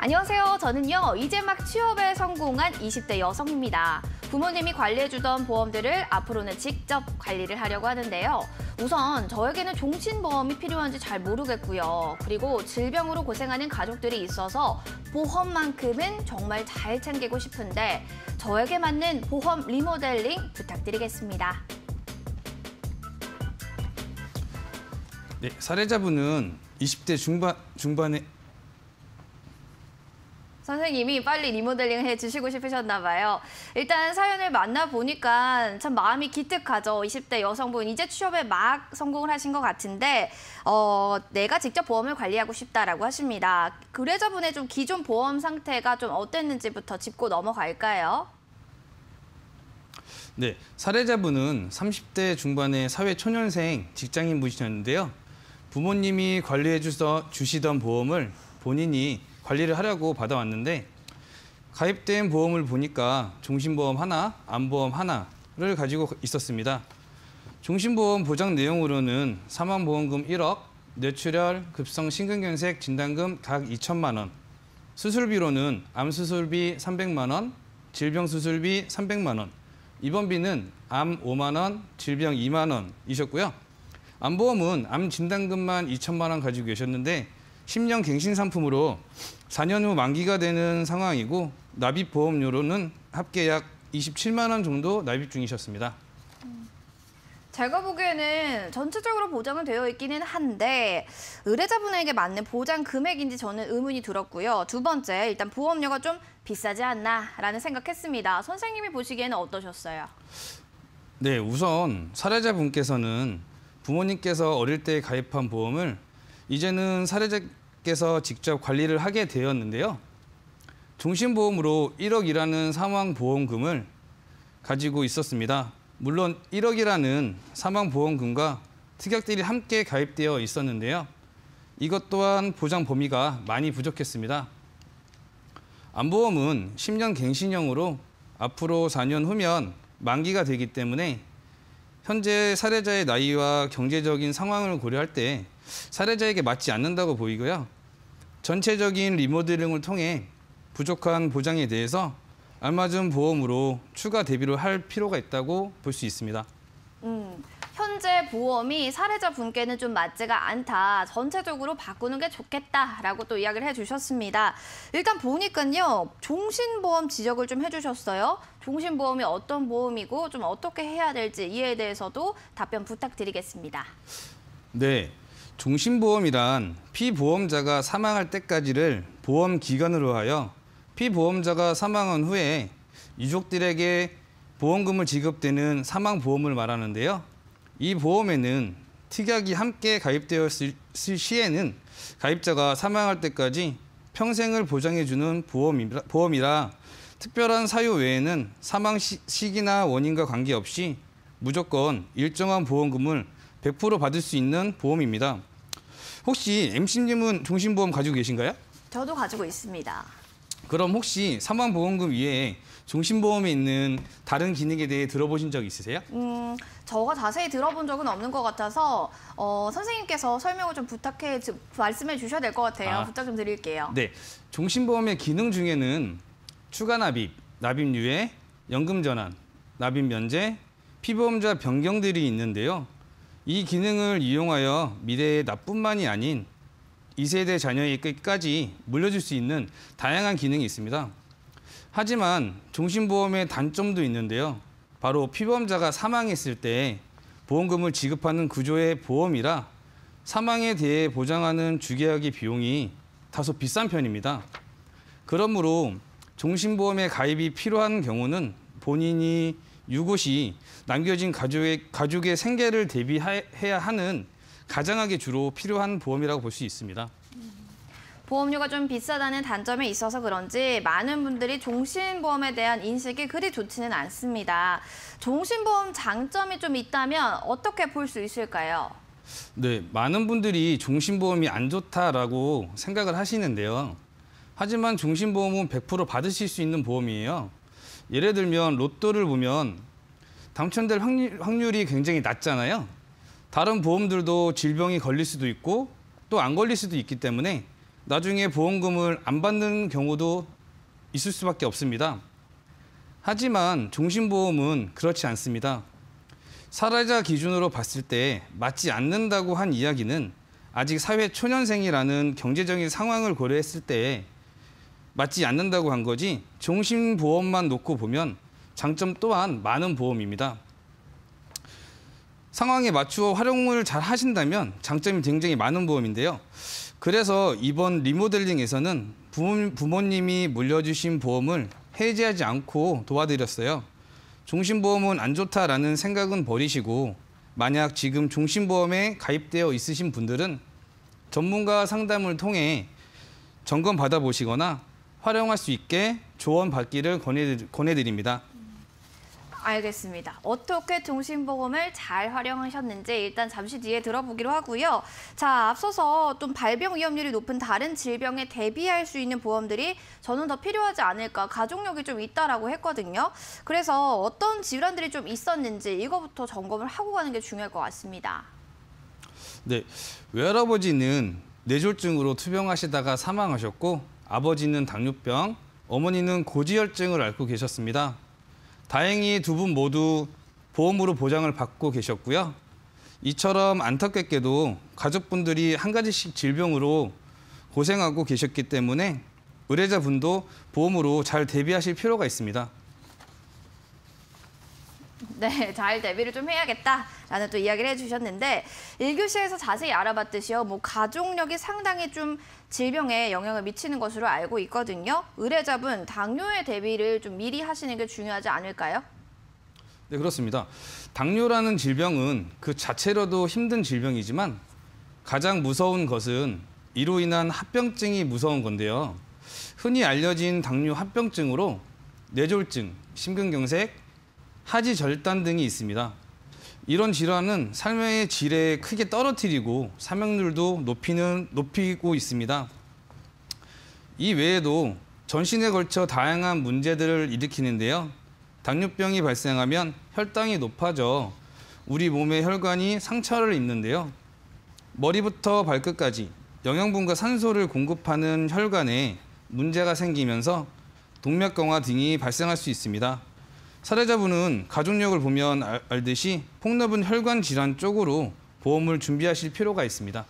안녕하세요. 저는요, 이제 막 취업에 성공한 20대 여성입니다. 부모님이 관리해주던 보험들을 앞으로는 직접 관리를 하려고 하는데요. 우선 저에게는 종신보험이 필요한지 잘 모르겠고요. 그리고 질병으로 고생하는 가족들이 있어서 보험만큼은 정말 잘 챙기고 싶은데 저에게 맞는 보험 리모델링 부탁드리겠습니다. 네, 사례자분은 20대 중반, 중반에 선생님이 빨리 리모델링 해주시고 싶으셨나 봐요. 일단 사연을 만나보니까 참 마음이 기특하죠. 20대 여성분 이제 취업에 막 성공을 하신 것 같은데 어, 내가 직접 보험을 관리하고 싶다라고 하십니다. 그래저분의 좀 기존 보험 상태가 좀 어땠는지부터 짚고 넘어갈까요? 네, 사례자분은 30대 중반의 사회 초년생 직장인 분이셨는데요. 부모님이 관리해 주시던 보험을 본인이 관리를 하려고 받아왔는데 가입된 보험을 보니까 종신보험 하나, 암보험 하나를 가지고 있었습니다. 종신보험 보장 내용으로는 사망보험금 1억, 뇌출혈, 급성 심근경색 진단금 각 2천만 원, 수술비로는 암수술비 300만 원, 질병수술비 300만 원, 입원비는 암 5만 원, 질병 2만 원이셨고요. 암보험은 암 진단금만 2천만 원 가지고 계셨는데 10년 갱신 상품으로 4년 후 만기가 되는 상황이고 납입 보험료로는 합계 약 27만 원 정도 납입 중이셨습니다. 음. 제가 보기에는 전체적으로 보장은 되어 있기는 한데 의뢰자분에게 맞는 보장 금액인지 저는 의문이 들었고요. 두 번째, 일단 보험료가 좀 비싸지 않나라는 생각했습니다. 선생님이 보시기에는 어떠셨어요? 네, 우선 사례자분께서는 부모님께서 어릴 때 가입한 보험을 이제는 사례자, 께서 직접 관리를 하게 되었는데요. 종신보험으로 1억이라는 사망보험금을 가지고 있었습니다. 물론 1억이라는 사망보험금과 특약들이 함께 가입되어 있었는데요. 이것 또한 보장 범위가 많이 부족했습니다. 안보험은 10년 갱신형으로 앞으로 4년 후면 만기가 되기 때문에 현재 사례자의 나이와 경제적인 상황을 고려할 때 사례자에게 맞지 않는다고 보이고요. 전체적인 리모델링을 통해 부족한 보장에 대해서 알맞은 보험으로 추가 대비를 할 필요가 있다고 볼 수 있습니다. 음, 현재 보험이 사례자 분께는 좀 맞지가 않다. 전체적으로 바꾸는 게 좋겠다라고 또 이야기를 해주셨습니다. 일단 보니까요. 종신보험 지적을 좀 해주셨어요. 종신보험이 어떤 보험이고 좀 어떻게 해야 될지 이에 대해서도 답변 부탁드리겠습니다. 네. 종신보험이란 피보험자가 사망할 때까지를 보험 기간으로 하여 피보험자가 사망한 후에 유족들에게 보험금을 지급되는 사망보험을 말하는데요. 이 보험에는 특약이 함께 가입되었을 시에는 가입자가 사망할 때까지 평생을 보장해주는 보험이라, 보험이라 특별한 사유 외에는 사망 시기나 원인과 관계없이 무조건 일정한 보험금을 100% 받을 수 있는 보험입니다. 혹시 MC님은 종신보험 가지고 계신가요? 저도 가지고 있습니다. 그럼 혹시 사망보험금 이외에 종신보험에 있는 다른 기능에 대해 들어보신 적 있으세요? 음, 저가 자세히 들어본 적은 없는 것 같아서 어, 선생님께서 설명을 좀 부탁해 좀 말씀해 주셔야 될 것 같아요. 아, 부탁 좀 드릴게요. 네, 종신보험의 기능 중에는 추가 납입, 납입 유예, 연금 전환, 납입 면제, 피보험자 변경들이 있는데요. 이 기능을 이용하여 미래의 나뿐만이 아닌 2세대 자녀에게까지 물려줄 수 있는 다양한 기능이 있습니다. 하지만 종신보험의 단점도 있는데요. 바로 피보험자가 사망했을 때 보험금을 지급하는 구조의 보험이라 사망에 대해 보장하는 주계약의 비용이 다소 비싼 편입니다. 그러므로 종신보험에 가입이 필요한 경우는 본인이 이것이 남겨진 가족의, 가족의 생계를 대비해야 하는 가장하게 주로 필요한 보험이라고 볼 수 있습니다. 보험료가 좀 비싸다는 단점이 있어서 그런지 많은 분들이 종신보험에 대한 인식이 그리 좋지는 않습니다. 종신보험 장점이 좀 있다면 어떻게 볼 수 있을까요? 네, 많은 분들이 종신보험이 안 좋다라고 생각을 하시는데요. 하지만 종신보험은 100% 받으실 수 있는 보험이에요. 예를 들면 로또를 보면 당첨될 확률, 확률이 굉장히 낮잖아요. 다른 보험들도 질병이 걸릴 수도 있고 또 안 걸릴 수도 있기 때문에 나중에 보험금을 안 받는 경우도 있을 수밖에 없습니다. 하지만 종신보험은 그렇지 않습니다. 사례자 기준으로 봤을 때 맞지 않는다고 한 이야기는 아직 사회 초년생이라는 경제적인 상황을 고려했을 때 맞지 않는다고 한 거지 종신보험만 놓고 보면 장점 또한 많은 보험입니다. 상황에 맞추어 활용을 잘 하신다면 장점이 굉장히 많은 보험인데요. 그래서 이번 리모델링에서는 부모, 님이 물려주신 보험을 해제하지 않고 도와드렸어요. 종신보험은 안 좋다라는 생각은 버리시고 만약 지금 종신보험에 가입되어 있으신 분들은 전문가 상담을 통해 점검 받아보시거나 활용할 수 있게 조언받기를 권해드립니다. 알겠습니다. 어떻게 종신보험을 잘 활용하셨는지 일단 잠시 뒤에 들어보기로 하고요. 자, 앞서서 좀 발병 위험률이 높은 다른 질병에 대비할 수 있는 보험들이 저는 더 필요하지 않을까, 가족력이 좀 있다라고 했거든요. 그래서 어떤 질환들이 좀 있었는지 이거부터 점검을 하고 가는 게 중요할 것 같습니다. 네, 외할아버지는 뇌졸중으로 투병하시다가 사망하셨고 아버지는 당뇨병, 어머니는 고지혈증을 앓고 계셨습니다. 다행히 두 분 모두 보험으로 보장을 받고 계셨고요. 이처럼 안타깝게도 가족분들이 한 가지씩 질병으로 고생하고 계셨기 때문에 의뢰자분도 보험으로 잘 대비하실 필요가 있습니다. 네, 잘 대비를 좀 해야겠다라는 또 이야기를 해주셨는데 1교시에서 자세히 알아봤듯이요. 뭐 가족력이 상당히 좀 질병에 영향을 미치는 것으로 알고 있거든요. 의뢰자분 당뇨에 대비를 좀 미리 하시는 게 중요하지 않을까요? 네, 그렇습니다. 당뇨라는 질병은 그 자체로도 힘든 질병이지만 가장 무서운 것은 이로 인한 합병증이 무서운 건데요. 흔히 알려진 당뇨 합병증으로 뇌졸중, 심근경색, 하지 절단 등이 있습니다. 이런 질환은 삶의 질에 크게 떨어뜨리고 사명률도 높이는 높이고 있습니다. 이 외에도 전신에 걸쳐 다양한 문제들을 일으키는데요. 당뇨병이 발생하면 혈당이 높아져 우리 몸의 혈관이 상처를 입는데요. 머리부터 발끝까지 영양분과 산소를 공급하는 혈관에 문제가 생기면서 동맥경화 등이 발생할 수 있습니다. 사례자분은 가족력을 보면 알, 듯이 폭넓은 혈관 질환 쪽으로 보험을 준비하실 필요가 있습니다.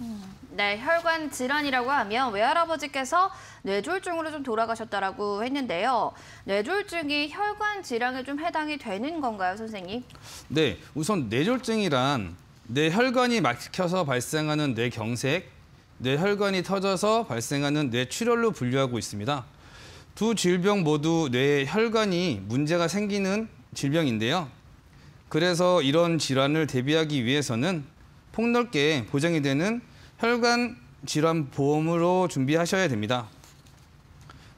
음, 네, 혈관 질환이라고 하면 외할아버지께서 뇌졸중으로 좀 돌아가셨다라고 했는데요. 뇌졸중이 혈관 질환에 좀 해당이 되는 건가요, 선생님? 네, 우선 뇌졸중이란 뇌혈관이 막혀서 발생하는 뇌경색, 뇌혈관이 터져서 발생하는 뇌출혈로 분류하고 있습니다. 두 질병 모두 뇌에 혈관이 문제가 생기는 질병인데요. 그래서 이런 질환을 대비하기 위해서는 폭넓게 보장이 되는 혈관 질환 보험으로 준비하셔야 됩니다.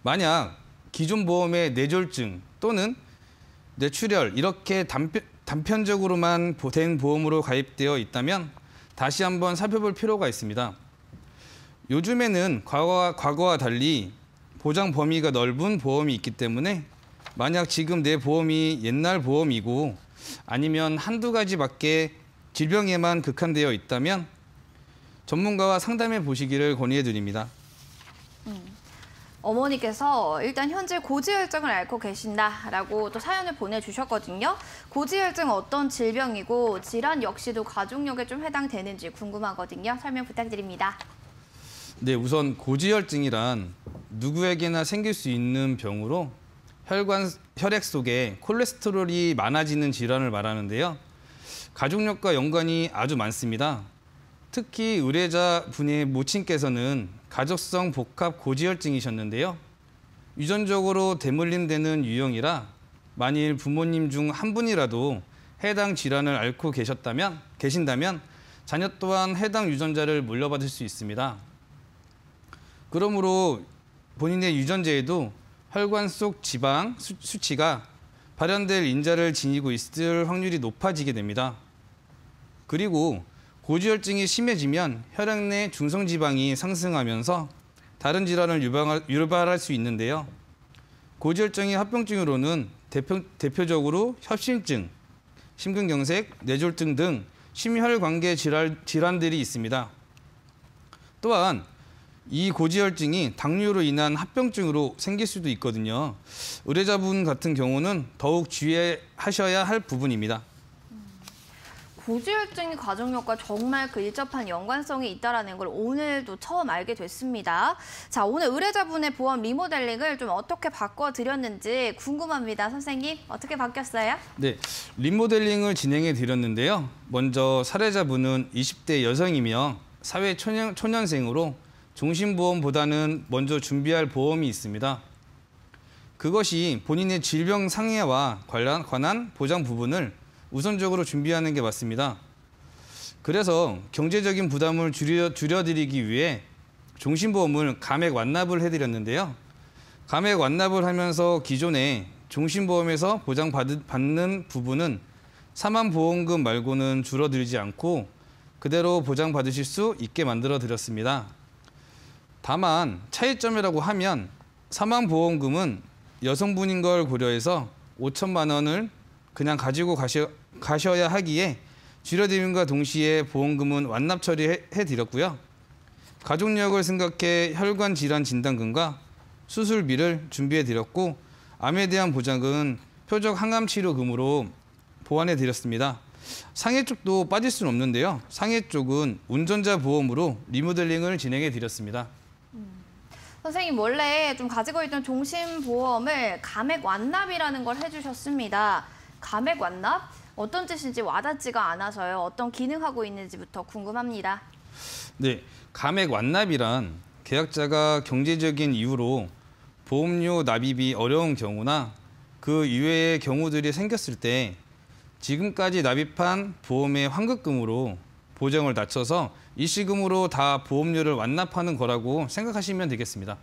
만약 기존 보험의 뇌졸중 또는 뇌출혈 이렇게 단편, 단편적으로만 된 보험으로 가입되어 있다면 다시 한번 살펴볼 필요가 있습니다. 요즘에는 과거와, 과거와 달리 보장 범위가 넓은 보험이 있기 때문에 만약 지금 내 보험이 옛날 보험이고 아니면 한두 가지밖에 질병에만 극한되어 있다면 전문가와 상담해 보시기를 권유해 드립니다. 음. 어머니께서 일단 현재 고지혈증을 앓고 계신다라고 또 사연을 보내주셨거든요. 고지혈증 어떤 질병이고 질환 역시도 가족력에 좀 해당되는지 궁금하거든요. 설명 부탁드립니다. 네, 우선 고지혈증이란 누구에게나 생길 수 있는 병으로 혈관, 혈액 속에 콜레스테롤이 많아지는 질환을 말하는데요. 가족력과 연관이 아주 많습니다. 특히 의뢰자 분의 모친께서는 가족성 복합 고지혈증이셨는데요. 유전적으로 대물림되는 유형이라 만일 부모님 중 한 분이라도 해당 질환을 앓고 계셨다면 계신다면 자녀 또한 해당 유전자를 물려받을 수 있습니다. 그러므로 본인의 유전자에도 혈관 속 지방 수, 수치가 발현될 인자를 지니고 있을 확률이 높아지게 됩니다. 그리고 고지혈증이 심해지면 혈액 내 중성 지방이 상승하면서 다른 질환을 유발할 수 있는데요. 고지혈증의 합병증으로는 대표, 적으로 협심증, 심근경색, 뇌졸중 등 심혈관계 질환, 질환들이 있습니다. 또한 이 고지혈증이 당뇨로 인한 합병증으로 생길 수도 있거든요. 의뢰자분 같은 경우는 더욱 주의하셔야 할 부분입니다. 고지혈증의 과정력과 정말 그 일접한 연관성이 있다는 걸 오늘도 처음 알게 됐습니다. 자, 오늘 의뢰자분의 보험 리모델링을 좀 어떻게 바꿔드렸는지 궁금합니다. 선생님, 어떻게 바뀌었어요? 네, 리모델링을 진행해드렸는데요. 먼저 사례자분은 20대 여성이며 사회 초년, 초년생으로 종신보험보다는 먼저 준비할 보험이 있습니다. 그것이 본인의 질병 상해와 관한 보장 부분을 우선적으로 준비하는 게 맞습니다. 그래서 경제적인 부담을 줄여, 줄여드리기 위해 종신보험을 감액 완납을 해드렸는데요. 감액 완납을 하면서 기존에 종신보험에서 보장받는 부분은 사망보험금 말고는 줄어들지 않고 그대로 보장받으실 수 있게 만들어 드렸습니다. 다만 차이점이라고 하면 사망보험금은 여성분인 걸 고려해서 5천만 원을 그냥 가지고 가셔, 가셔야 하기에 줄여드림과 동시에 보험금은 완납 처리해드렸고요. 가족력을 생각해 혈관 질환 진단금과 수술비를 준비해드렸고 암에 대한 보장은 표적 항암 치료금으로 보완해드렸습니다. 상해 쪽도 빠질 수는 없는데요. 상해 쪽은 운전자 보험으로 리모델링을 진행해드렸습니다. 선생님 원래 좀 가지고 있던 종신보험을 감액 완납이라는 걸 해주셨습니다. 감액 완납? 어떤 뜻인지 와닿지가 않아서요. 어떤 기능하고 있는지부터 궁금합니다. 네, 감액 완납이란 계약자가 경제적인 이유로 보험료 납입이 어려운 경우나 그 이외의 경우들이 생겼을 때 지금까지 납입한 보험의 환급금으로 보정을 낮춰서 이 시금으로 다 보험료를 완납하는 거라고 생각하시면 되겠습니다.